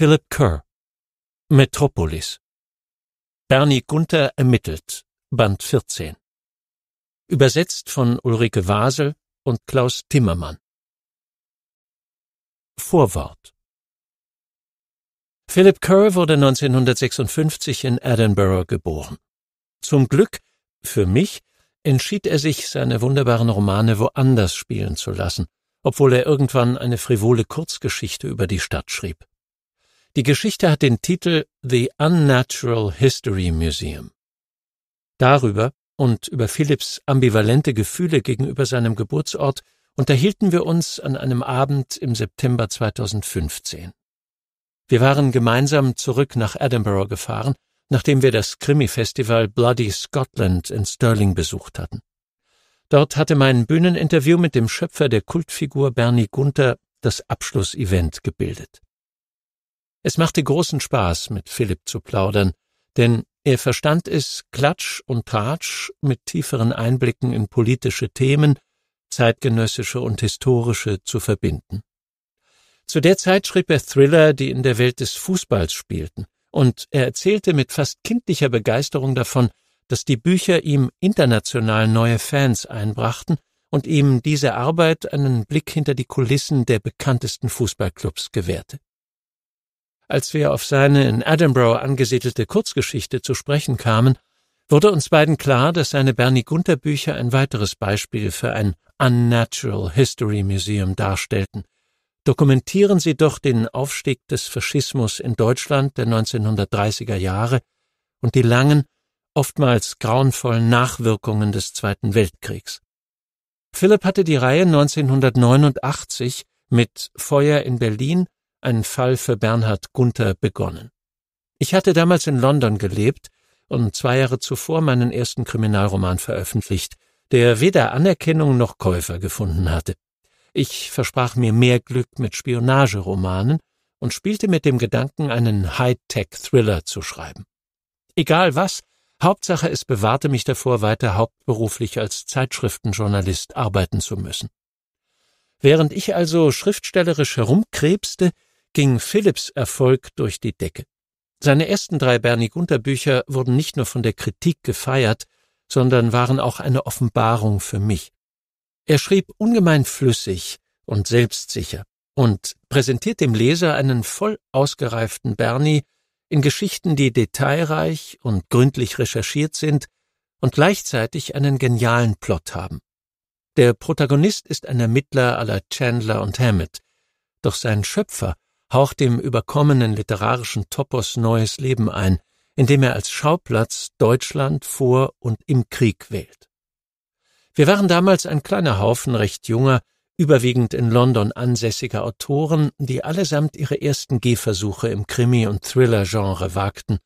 Philip Kerr Metropolis Bernie Gunther ermittelt Band 14 Übersetzt von Ulrike Wasel und Klaus Timmermann Vorwort Philip Kerr wurde 1956 in Edinburgh geboren. Zum Glück, für mich, entschied er sich, seine wunderbaren Romane woanders spielen zu lassen, obwohl er irgendwann eine frivole Kurzgeschichte über die Stadt schrieb. Die Geschichte hat den Titel The Unnatural History Museum. Darüber und über Philipps ambivalente Gefühle gegenüber seinem Geburtsort unterhielten wir uns an einem Abend im September 2015. Wir waren gemeinsam zurück nach Edinburgh gefahren, nachdem wir das Krimi-Festival Bloody Scotland in Stirling besucht hatten. Dort hatte mein Bühneninterview mit dem Schöpfer der Kultfigur Bernie Gunther das Abschlussevent gebildet. Es machte großen Spaß, mit Philipp zu plaudern, denn er verstand es, Klatsch und Tratsch mit tieferen Einblicken in politische Themen, zeitgenössische und historische zu verbinden. Zu der Zeit schrieb er Thriller, die in der Welt des Fußballs spielten, und er erzählte mit fast kindlicher Begeisterung davon, dass die Bücher ihm international neue Fans einbrachten und ihm diese Arbeit einen Blick hinter die Kulissen der bekanntesten Fußballclubs gewährte. Als wir auf seine in Edinburgh angesiedelte Kurzgeschichte zu sprechen kamen, wurde uns beiden klar, dass seine Bernie Gunther Bücher ein weiteres Beispiel für ein Unnatural History Museum darstellten. Dokumentieren sie doch den Aufstieg des Faschismus in Deutschland der 1930er Jahre und die langen, oftmals grauenvollen Nachwirkungen des Zweiten Weltkriegs. Philipp hatte die Reihe 1989 mit Feuer in Berlin einen Fall für Bernhard Gunther begonnen. Ich hatte damals in London gelebt und zwei Jahre zuvor meinen ersten Kriminalroman veröffentlicht, der weder Anerkennung noch Käufer gefunden hatte. Ich versprach mir mehr Glück mit Spionageromanen und spielte mit dem Gedanken, einen high tech thriller zu schreiben. Egal was, Hauptsache es bewahrte mich davor, weiter hauptberuflich als Zeitschriftenjournalist arbeiten zu müssen. Während ich also schriftstellerisch herumkrebste, ging Philipps Erfolg durch die Decke. Seine ersten drei Bernie Gunther Bücher wurden nicht nur von der Kritik gefeiert, sondern waren auch eine Offenbarung für mich. Er schrieb ungemein flüssig und selbstsicher und präsentiert dem Leser einen voll ausgereiften Bernie in Geschichten, die detailreich und gründlich recherchiert sind und gleichzeitig einen genialen Plot haben. Der Protagonist ist ein Ermittler aller Chandler und Hammett, doch sein Schöpfer haucht dem überkommenen literarischen Topos neues Leben ein, indem er als Schauplatz Deutschland vor und im Krieg wählt. Wir waren damals ein kleiner Haufen recht junger, überwiegend in London ansässiger Autoren, die allesamt ihre ersten Gehversuche im Krimi- und Thriller-Genre wagten,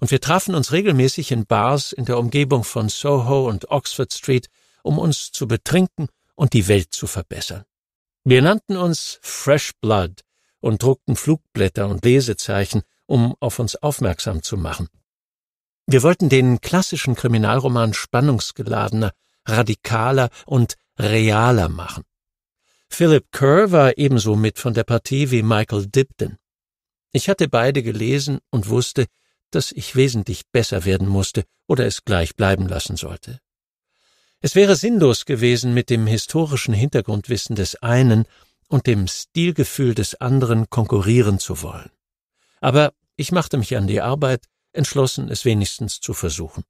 und wir trafen uns regelmäßig in Bars in der Umgebung von Soho und Oxford Street, um uns zu betrinken und die Welt zu verbessern. Wir nannten uns Fresh Blood und druckten Flugblätter und Lesezeichen, um auf uns aufmerksam zu machen. Wir wollten den klassischen Kriminalroman spannungsgeladener, radikaler und realer machen. Philip Kerr war ebenso mit von der Partie wie Michael Dipton. Ich hatte beide gelesen und wusste, dass ich wesentlich besser werden musste oder es gleich bleiben lassen sollte. Es wäre sinnlos gewesen, mit dem historischen Hintergrundwissen des einen und dem Stilgefühl des anderen konkurrieren zu wollen. Aber ich machte mich an die Arbeit, entschlossen, es wenigstens zu versuchen.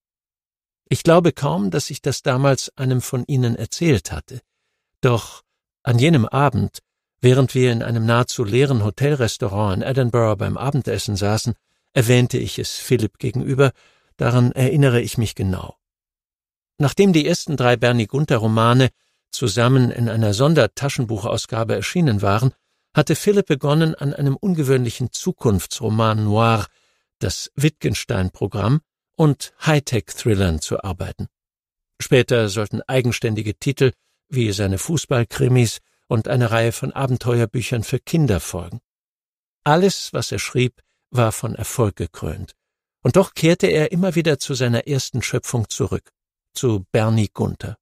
Ich glaube kaum, dass ich das damals einem von Ihnen erzählt hatte. Doch an jenem Abend, während wir in einem nahezu leeren Hotelrestaurant in Edinburgh beim Abendessen saßen, erwähnte ich es Philipp gegenüber, daran erinnere ich mich genau. Nachdem die ersten drei Bernie Gunther Romane zusammen in einer Sondertaschenbuchausgabe erschienen waren, hatte Philipp begonnen, an einem ungewöhnlichen Zukunftsroman noir, das Wittgenstein-Programm und Hightech-Thrillern zu arbeiten. Später sollten eigenständige Titel wie seine Fußballkrimis und eine Reihe von Abenteuerbüchern für Kinder folgen. Alles, was er schrieb, war von Erfolg gekrönt. Und doch kehrte er immer wieder zu seiner ersten Schöpfung zurück, zu Bernie Gunther.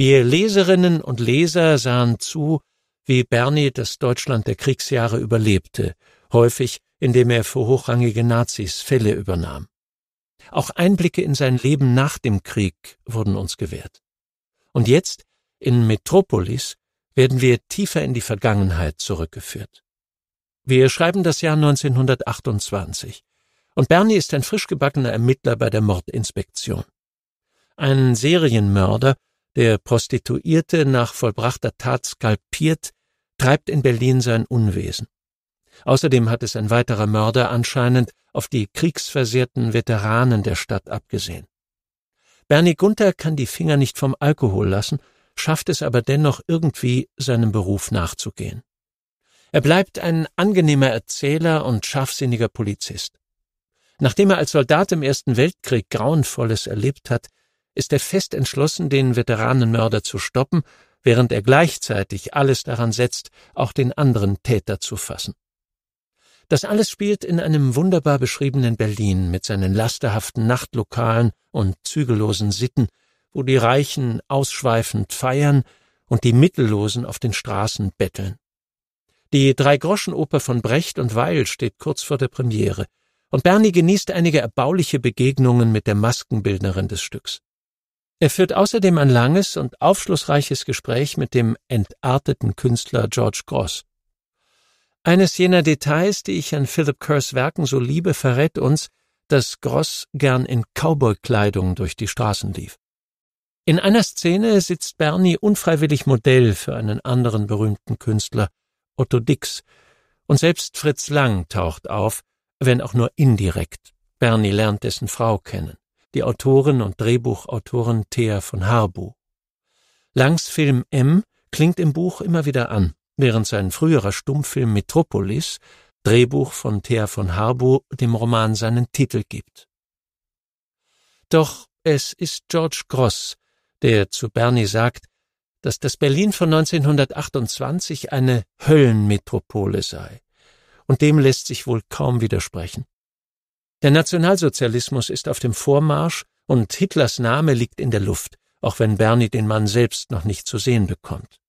Wir Leserinnen und Leser sahen zu, wie Bernie das Deutschland der Kriegsjahre überlebte, häufig indem er für hochrangige Nazis Fälle übernahm. Auch Einblicke in sein Leben nach dem Krieg wurden uns gewährt. Und jetzt, in Metropolis, werden wir tiefer in die Vergangenheit zurückgeführt. Wir schreiben das Jahr 1928 und Bernie ist ein frisch gebackener Ermittler bei der Mordinspektion. Ein Serienmörder, der Prostituierte nach vollbrachter Tat skalpiert, treibt in Berlin sein Unwesen. Außerdem hat es ein weiterer Mörder anscheinend auf die kriegsversehrten Veteranen der Stadt abgesehen. Bernie Gunther kann die Finger nicht vom Alkohol lassen, schafft es aber dennoch irgendwie, seinem Beruf nachzugehen. Er bleibt ein angenehmer Erzähler und scharfsinniger Polizist. Nachdem er als Soldat im Ersten Weltkrieg Grauenvolles erlebt hat, ist er fest entschlossen, den Veteranenmörder zu stoppen, während er gleichzeitig alles daran setzt, auch den anderen Täter zu fassen. Das alles spielt in einem wunderbar beschriebenen Berlin mit seinen lasterhaften Nachtlokalen und zügellosen Sitten, wo die Reichen ausschweifend feiern und die Mittellosen auf den Straßen betteln. Die Drei-Groschen-Oper von Brecht und Weil steht kurz vor der Premiere, und Bernie genießt einige erbauliche Begegnungen mit der Maskenbildnerin des Stücks. Er führt außerdem ein langes und aufschlussreiches Gespräch mit dem entarteten Künstler George Gross. Eines jener Details, die ich an Philip Kerrs Werken so liebe, verrät uns, dass Gross gern in Cowboy-Kleidung durch die Straßen lief. In einer Szene sitzt Bernie unfreiwillig Modell für einen anderen berühmten Künstler, Otto Dix, und selbst Fritz Lang taucht auf, wenn auch nur indirekt. Bernie lernt dessen Frau kennen die Autorin und Drehbuchautorin Thea von Harbu. Langs Film M klingt im Buch immer wieder an, während sein früherer Stummfilm Metropolis, Drehbuch von Thea von Harbu, dem Roman seinen Titel gibt. Doch es ist George Gross, der zu Bernie sagt, dass das Berlin von 1928 eine Höllenmetropole sei. Und dem lässt sich wohl kaum widersprechen. Der Nationalsozialismus ist auf dem Vormarsch und Hitlers Name liegt in der Luft, auch wenn Bernie den Mann selbst noch nicht zu sehen bekommt.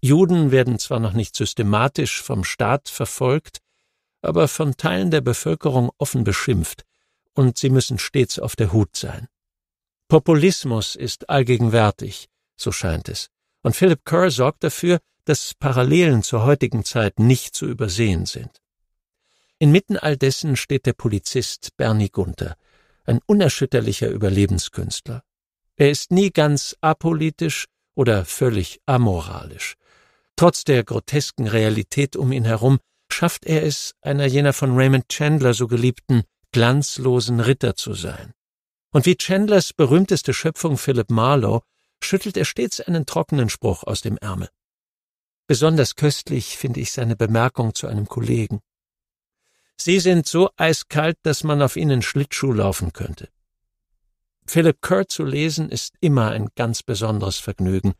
Juden werden zwar noch nicht systematisch vom Staat verfolgt, aber von Teilen der Bevölkerung offen beschimpft, und sie müssen stets auf der Hut sein. Populismus ist allgegenwärtig, so scheint es, und Philip Kerr sorgt dafür, dass Parallelen zur heutigen Zeit nicht zu übersehen sind. Inmitten all dessen steht der Polizist Bernie Gunther, ein unerschütterlicher Überlebenskünstler. Er ist nie ganz apolitisch oder völlig amoralisch. Trotz der grotesken Realität um ihn herum schafft er es, einer jener von Raymond Chandler so geliebten, glanzlosen Ritter zu sein. Und wie Chandlers berühmteste Schöpfung Philip Marlowe schüttelt er stets einen trockenen Spruch aus dem Ärmel. Besonders köstlich finde ich seine Bemerkung zu einem Kollegen. Sie sind so eiskalt, dass man auf ihnen Schlittschuh laufen könnte. Philip Kerr zu lesen ist immer ein ganz besonderes Vergnügen,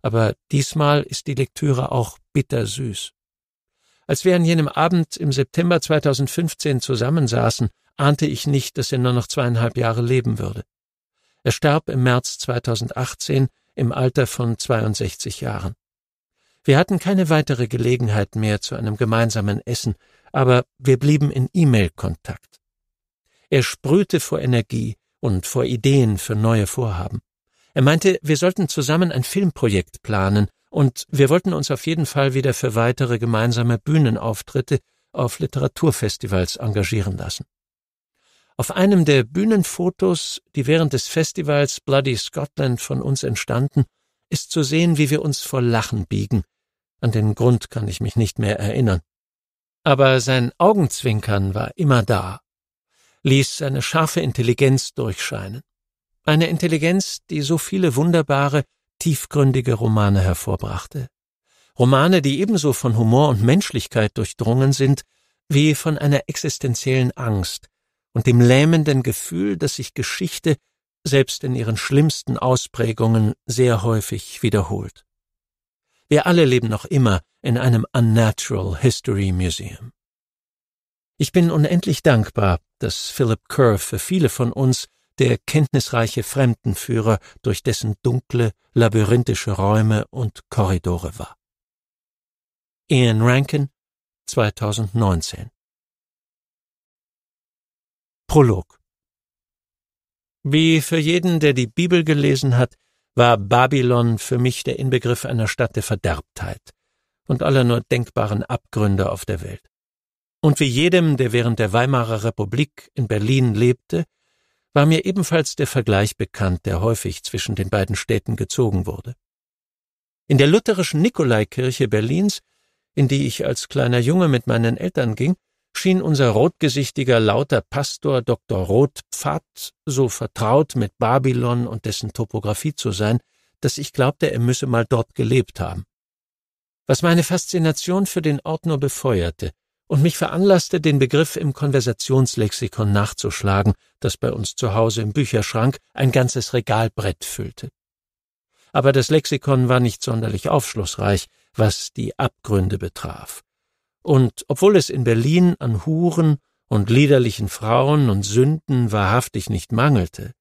aber diesmal ist die Lektüre auch bittersüß. Als wir an jenem Abend im September 2015 zusammensaßen, ahnte ich nicht, dass er nur noch zweieinhalb Jahre leben würde. Er starb im März 2018 im Alter von 62 Jahren. Wir hatten keine weitere Gelegenheit mehr zu einem gemeinsamen Essen, aber wir blieben in E-Mail-Kontakt. Er sprühte vor Energie und vor Ideen für neue Vorhaben. Er meinte, wir sollten zusammen ein Filmprojekt planen, und wir wollten uns auf jeden Fall wieder für weitere gemeinsame Bühnenauftritte auf Literaturfestivals engagieren lassen. Auf einem der Bühnenfotos, die während des Festivals Bloody Scotland von uns entstanden, ist zu sehen, wie wir uns vor Lachen biegen, an den Grund kann ich mich nicht mehr erinnern. Aber sein Augenzwinkern war immer da, ließ seine scharfe Intelligenz durchscheinen. Eine Intelligenz, die so viele wunderbare, tiefgründige Romane hervorbrachte. Romane, die ebenso von Humor und Menschlichkeit durchdrungen sind, wie von einer existenziellen Angst und dem lähmenden Gefühl, dass sich Geschichte selbst in ihren schlimmsten Ausprägungen sehr häufig wiederholt. Wir alle leben noch immer in einem Unnatural History Museum. Ich bin unendlich dankbar, dass Philip Kerr für viele von uns der kenntnisreiche Fremdenführer durch dessen dunkle, labyrinthische Räume und Korridore war. Ian Rankin, 2019 Prolog Wie für jeden, der die Bibel gelesen hat, war Babylon für mich der Inbegriff einer Stadt der Verderbtheit und aller nur denkbaren Abgründe auf der Welt. Und wie jedem, der während der Weimarer Republik in Berlin lebte, war mir ebenfalls der Vergleich bekannt, der häufig zwischen den beiden Städten gezogen wurde. In der lutherischen Nikolaikirche Berlins, in die ich als kleiner Junge mit meinen Eltern ging, schien unser rotgesichtiger lauter Pastor Dr. Rotpfad so vertraut mit Babylon und dessen Topographie zu sein, dass ich glaubte, er müsse mal dort gelebt haben. Was meine Faszination für den Ort nur befeuerte und mich veranlasste, den Begriff im Konversationslexikon nachzuschlagen, das bei uns zu Hause im Bücherschrank ein ganzes Regalbrett füllte. Aber das Lexikon war nicht sonderlich aufschlussreich, was die Abgründe betraf und obwohl es in Berlin an Huren und liederlichen Frauen und Sünden wahrhaftig nicht mangelte,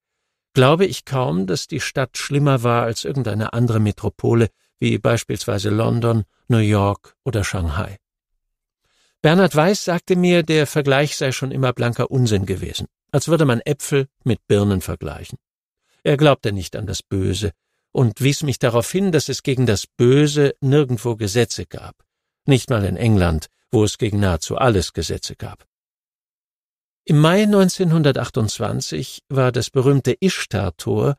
glaube ich kaum, dass die Stadt schlimmer war als irgendeine andere Metropole wie beispielsweise London, New York oder Shanghai. Bernhard Weiß sagte mir, der Vergleich sei schon immer blanker Unsinn gewesen, als würde man Äpfel mit Birnen vergleichen. Er glaubte nicht an das Böse und wies mich darauf hin, dass es gegen das Böse nirgendwo Gesetze gab nicht mal in England, wo es gegen nahezu alles Gesetze gab. Im Mai 1928 war das berühmte Ishtar-Tor,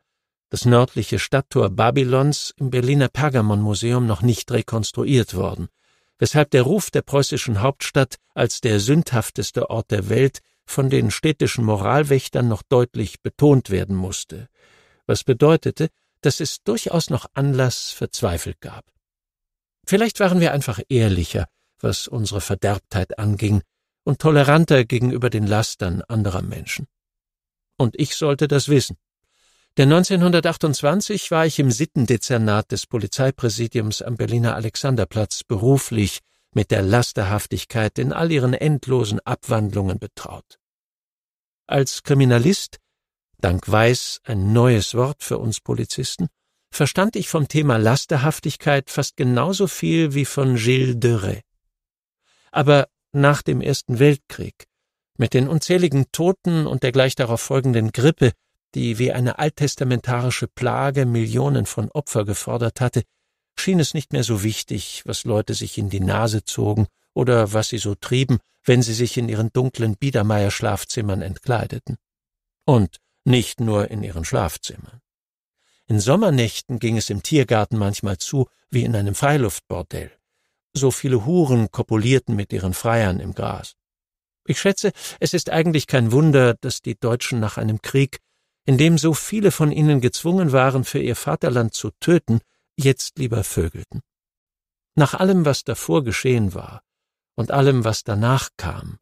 das nördliche Stadttor Babylons, im Berliner Pergamon-Museum noch nicht rekonstruiert worden, weshalb der Ruf der preußischen Hauptstadt als der sündhafteste Ort der Welt von den städtischen Moralwächtern noch deutlich betont werden musste, was bedeutete, dass es durchaus noch Anlass für Zweifel gab. Vielleicht waren wir einfach ehrlicher, was unsere Verderbtheit anging, und toleranter gegenüber den Lastern anderer Menschen. Und ich sollte das wissen. Denn 1928 war ich im Sittendezernat des Polizeipräsidiums am Berliner Alexanderplatz beruflich mit der Lasterhaftigkeit in all ihren endlosen Abwandlungen betraut. Als Kriminalist, dank Weiß ein neues Wort für uns Polizisten, verstand ich vom Thema Lasterhaftigkeit fast genauso viel wie von Gilles Dörre. Aber nach dem Ersten Weltkrieg, mit den unzähligen Toten und der gleich darauf folgenden Grippe, die wie eine alttestamentarische Plage Millionen von Opfer gefordert hatte, schien es nicht mehr so wichtig, was Leute sich in die Nase zogen oder was sie so trieben, wenn sie sich in ihren dunklen Biedermeier-Schlafzimmern entkleideten. Und nicht nur in ihren Schlafzimmern. In Sommernächten ging es im Tiergarten manchmal zu wie in einem Freiluftbordell. So viele Huren kopulierten mit ihren Freiern im Gras. Ich schätze, es ist eigentlich kein Wunder, dass die Deutschen nach einem Krieg, in dem so viele von ihnen gezwungen waren, für ihr Vaterland zu töten, jetzt lieber vögelten. Nach allem, was davor geschehen war und allem, was danach kam,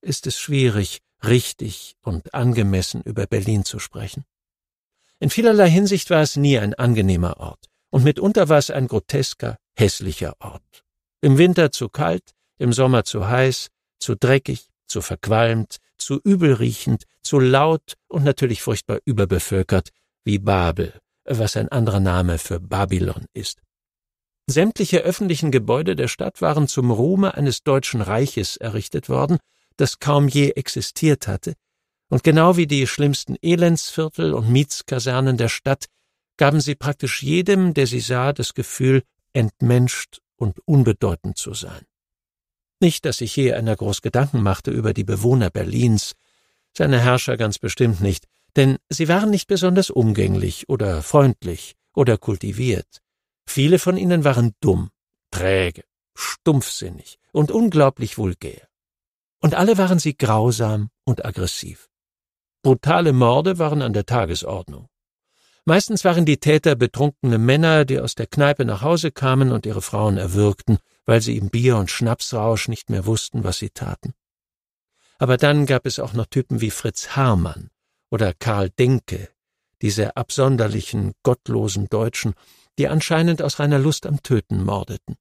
ist es schwierig, richtig und angemessen über Berlin zu sprechen. In vielerlei Hinsicht war es nie ein angenehmer Ort, und mitunter war es ein grotesker, hässlicher Ort. Im Winter zu kalt, im Sommer zu heiß, zu dreckig, zu verqualmt, zu übelriechend, zu laut und natürlich furchtbar überbevölkert, wie Babel, was ein anderer Name für Babylon ist. Sämtliche öffentlichen Gebäude der Stadt waren zum Ruhme eines deutschen Reiches errichtet worden, das kaum je existiert hatte, und genau wie die schlimmsten Elendsviertel und Mietskasernen der Stadt gaben sie praktisch jedem, der sie sah, das Gefühl, entmenscht und unbedeutend zu sein. Nicht, dass ich je einer groß Gedanken machte über die Bewohner Berlins, seine Herrscher ganz bestimmt nicht, denn sie waren nicht besonders umgänglich oder freundlich oder kultiviert. Viele von ihnen waren dumm, träge, stumpfsinnig und unglaublich vulgär. Und alle waren sie grausam und aggressiv. Brutale Morde waren an der Tagesordnung. Meistens waren die Täter betrunkene Männer, die aus der Kneipe nach Hause kamen und ihre Frauen erwürgten, weil sie im Bier- und Schnapsrausch nicht mehr wussten, was sie taten. Aber dann gab es auch noch Typen wie Fritz Harmann oder Karl Denke, diese absonderlichen, gottlosen Deutschen, die anscheinend aus reiner Lust am Töten mordeten.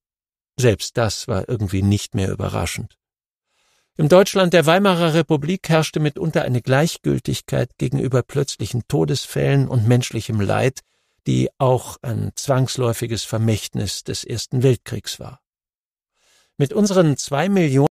Selbst das war irgendwie nicht mehr überraschend. Im Deutschland der Weimarer Republik herrschte mitunter eine Gleichgültigkeit gegenüber plötzlichen Todesfällen und menschlichem Leid, die auch ein zwangsläufiges Vermächtnis des Ersten Weltkriegs war. Mit unseren zwei Millionen